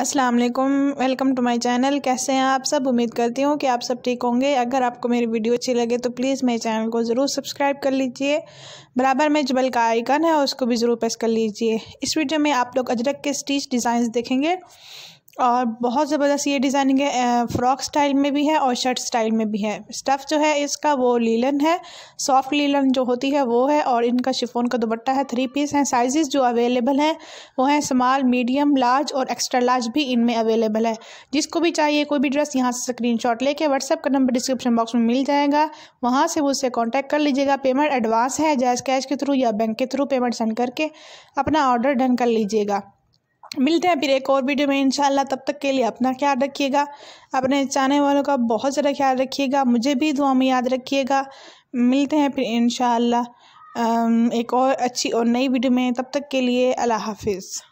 अस्सलाम वालेकुम welcome to my channel कैसे हैं आप सब उम्मीद करती हूँ कि आप सब ठीक होंगे अगर आपको मेरी वीडियो अच्छी लगे तो प्लीज़ मेरे चैनल को ज़रूर सब्सक्राइब कर लीजिए बराबर में जबल का आइकन है उसको भी ज़रूर प्रेस कर लीजिए इस वीडियो में आप लोग अजरक के स्टिच डिज़ाइंस देखेंगे और बहुत ज़बरदस्त ये डिज़ाइनिंग है फ्रॉक स्टाइल में भी है और शर्ट स्टाइल में भी है स्टफ़ जो है इसका वो लीलन है सॉफ्ट लीलन जो होती है वो है और इनका शिफोन का दुपट्टा है थ्री पीस हैं साइजेस जो अवेलेबल हैं वो हैं स्मॉल मीडियम लार्ज और एक्स्ट्रा लार्ज भी इनमें अवेलेबल है जिसको भी चाहिए कोई भी ड्रेस यहाँ से स्क्रीन शॉट लेके व्हाट्सअप का नंबर डिस्क्रिप्शन बॉक्स में मिल जाएगा वहाँ से उससे कॉन्टैक्ट कर लीजिएगा पेमेंट एडवांस है जैस कैश के थ्रू या बैंक के थ्रू पेमेंट सेंड करके अपना ऑर्डर डन कर लीजिएगा मिलते हैं फिर एक और वीडियो में इंशाल्लाह तब तक के लिए अपना ख्याल रखिएगा अपने चाहने वालों का बहुत ज़्यादा ख्याल रखिएगा मुझे भी दुआ में याद रखिएगा मिलते हैं फिर इंशाल्लाह एक और अच्छी और नई वीडियो में तब तक के लिए अल्लाह हाफिज़